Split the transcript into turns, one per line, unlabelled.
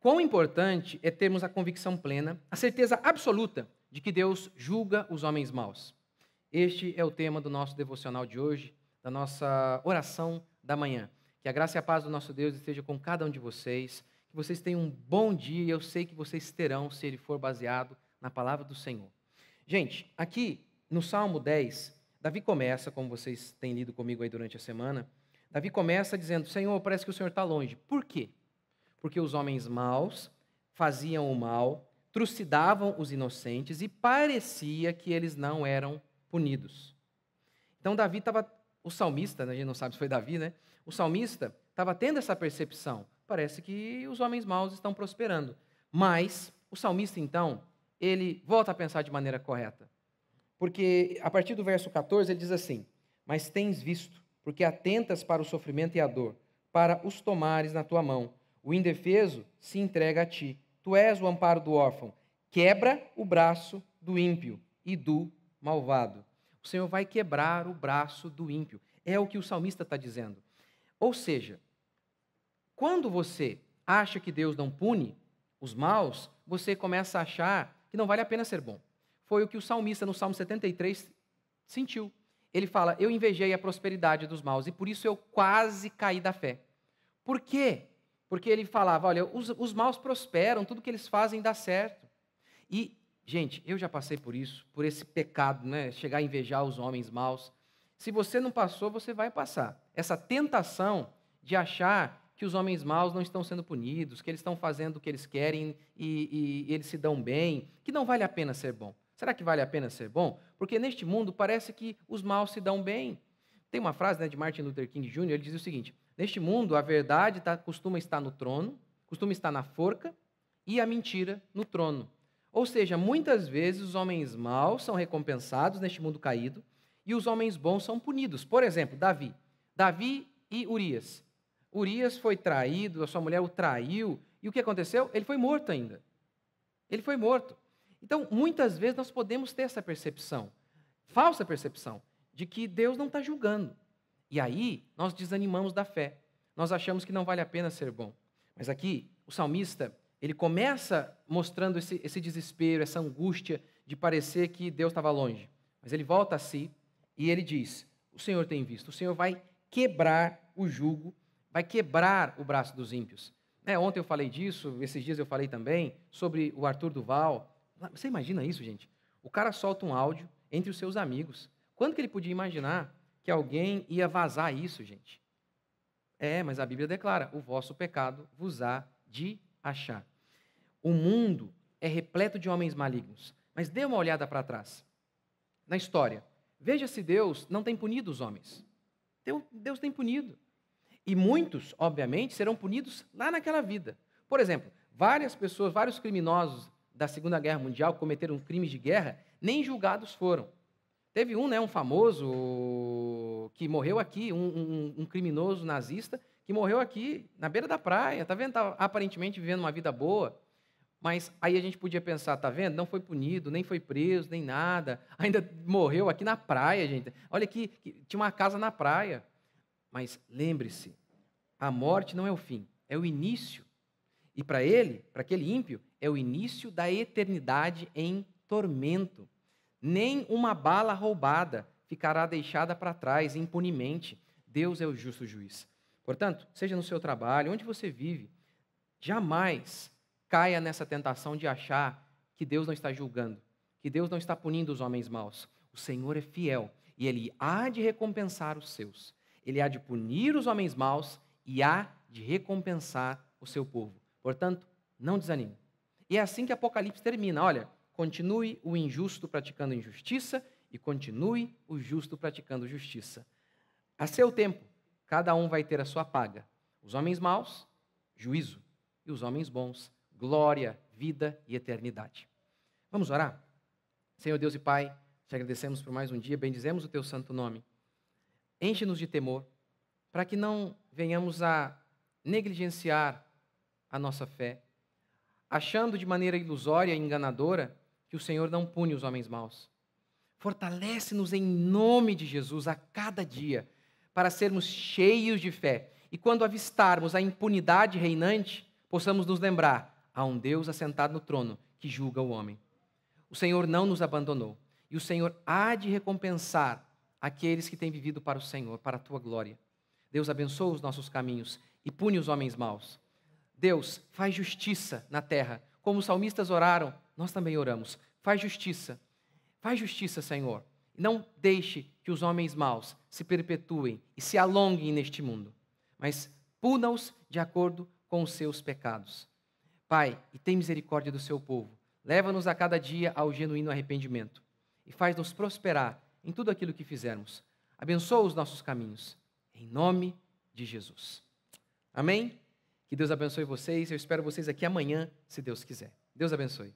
Quão importante é termos a convicção plena, a certeza absoluta de que Deus julga os homens maus. Este é o tema do nosso devocional de hoje, da nossa oração da manhã. Que a graça e a paz do nosso Deus esteja com cada um de vocês. Que vocês tenham um bom dia e eu sei que vocês terão se ele for baseado na palavra do Senhor. Gente, aqui no Salmo 10, Davi começa, como vocês têm lido comigo aí durante a semana, Davi começa dizendo: Senhor, parece que o Senhor está longe. Por quê? porque os homens maus faziam o mal, trucidavam os inocentes e parecia que eles não eram punidos. Então Davi estava, o salmista, né, a gente não sabe se foi Davi, né? O salmista estava tendo essa percepção. Parece que os homens maus estão prosperando. Mas o salmista, então, ele volta a pensar de maneira correta. Porque a partir do verso 14 ele diz assim: Mas tens visto, porque atentas para o sofrimento e a dor, para os tomares na tua mão o indefeso se entrega a ti. Tu és o amparo do órfão. Quebra o braço do ímpio e do malvado. O Senhor vai quebrar o braço do ímpio. É o que o salmista está dizendo. Ou seja, quando você acha que Deus não pune os maus, você começa a achar que não vale a pena ser bom. Foi o que o salmista, no Salmo 73, sentiu. Ele fala: Eu invejei a prosperidade dos maus e por isso eu quase caí da fé. Por quê? Porque ele falava: olha, os, os maus prosperam, tudo que eles fazem dá certo. E, gente, eu já passei por isso, por esse pecado, né? Chegar a invejar os homens maus. Se você não passou, você vai passar. Essa tentação de achar que os homens maus não estão sendo punidos, que eles estão fazendo o que eles querem e, e, e eles se dão bem, que não vale a pena ser bom. Será que vale a pena ser bom? Porque neste mundo parece que os maus se dão bem. Tem uma frase né, de Martin Luther King Jr., ele diz o seguinte: Neste mundo, a verdade tá, costuma estar no trono, costuma estar na forca, e a mentira no trono. Ou seja, muitas vezes os homens maus são recompensados neste mundo caído e os homens bons são punidos. Por exemplo, Davi. Davi e Urias. Urias foi traído, a sua mulher o traiu, e o que aconteceu? Ele foi morto ainda. Ele foi morto. Então, muitas vezes nós podemos ter essa percepção, falsa percepção, de que Deus não está julgando, e aí nós desanimamos da fé. Nós achamos que não vale a pena ser bom. Mas aqui o salmista ele começa mostrando esse, esse desespero, essa angústia de parecer que Deus estava longe. Mas ele volta a si e ele diz: O Senhor tem visto, o Senhor vai quebrar o jugo, vai quebrar o braço dos ímpios. É, ontem eu falei disso, esses dias eu falei também sobre o Arthur Duval. Você imagina isso, gente? O cara solta um áudio entre os seus amigos. Quando que ele podia imaginar que alguém ia vazar isso, gente. É, mas a Bíblia declara: o vosso pecado vos há de achar. O mundo é repleto de homens malignos. Mas dê uma olhada para trás na história. Veja se Deus não tem punido os homens. Deus tem punido. E muitos, obviamente, serão punidos lá naquela vida. Por exemplo, várias pessoas, vários criminosos da Segunda Guerra Mundial cometeram crimes de guerra, nem julgados foram. Teve um, né, um famoso que morreu aqui, um, um, um criminoso nazista, que morreu aqui na beira da praia, tá vendo? Tá aparentemente vivendo uma vida boa. Mas aí a gente podia pensar, tá vendo? Não foi punido, nem foi preso, nem nada. Ainda morreu aqui na praia, gente. Olha aqui, tinha uma casa na praia. Mas lembre-se, a morte não é o fim, é o início. E para ele, para aquele ímpio, é o início da eternidade em tormento nem uma bala roubada ficará deixada para trás impunemente. Deus é o justo juiz. Portanto, seja no seu trabalho, onde você vive, jamais caia nessa tentação de achar que Deus não está julgando, que Deus não está punindo os homens maus. O Senhor é fiel e ele há de recompensar os seus. Ele há de punir os homens maus e há de recompensar o seu povo. Portanto, não desanime. E é assim que Apocalipse termina. Olha, continue o injusto praticando injustiça e continue o justo praticando justiça. A seu tempo, cada um vai ter a sua paga. Os homens maus, juízo, e os homens bons, glória, vida e eternidade. Vamos orar? Senhor Deus e Pai, te agradecemos por mais um dia, bendizemos o teu santo nome. Enche-nos de temor, para que não venhamos a negligenciar a nossa fé, achando de maneira ilusória e enganadora que o Senhor não pune os homens maus. Fortalece-nos em nome de Jesus a cada dia, para sermos cheios de fé e quando avistarmos a impunidade reinante, possamos nos lembrar: há um Deus assentado no trono que julga o homem. O Senhor não nos abandonou e o Senhor há de recompensar aqueles que têm vivido para o Senhor, para a tua glória. Deus abençoa os nossos caminhos e pune os homens maus. Deus faz justiça na terra como os salmistas oraram, nós também oramos. Faz justiça. Faz justiça, Senhor. Não deixe que os homens maus se perpetuem e se alonguem neste mundo, mas puna-os de acordo com os seus pecados. Pai, e tem misericórdia do seu povo. Leva-nos a cada dia ao genuíno arrependimento e faz-nos prosperar em tudo aquilo que fizermos. Abençoa os nossos caminhos. Em nome de Jesus. Amém? Que Deus abençoe vocês. Eu espero vocês aqui amanhã, se Deus quiser. Deus abençoe.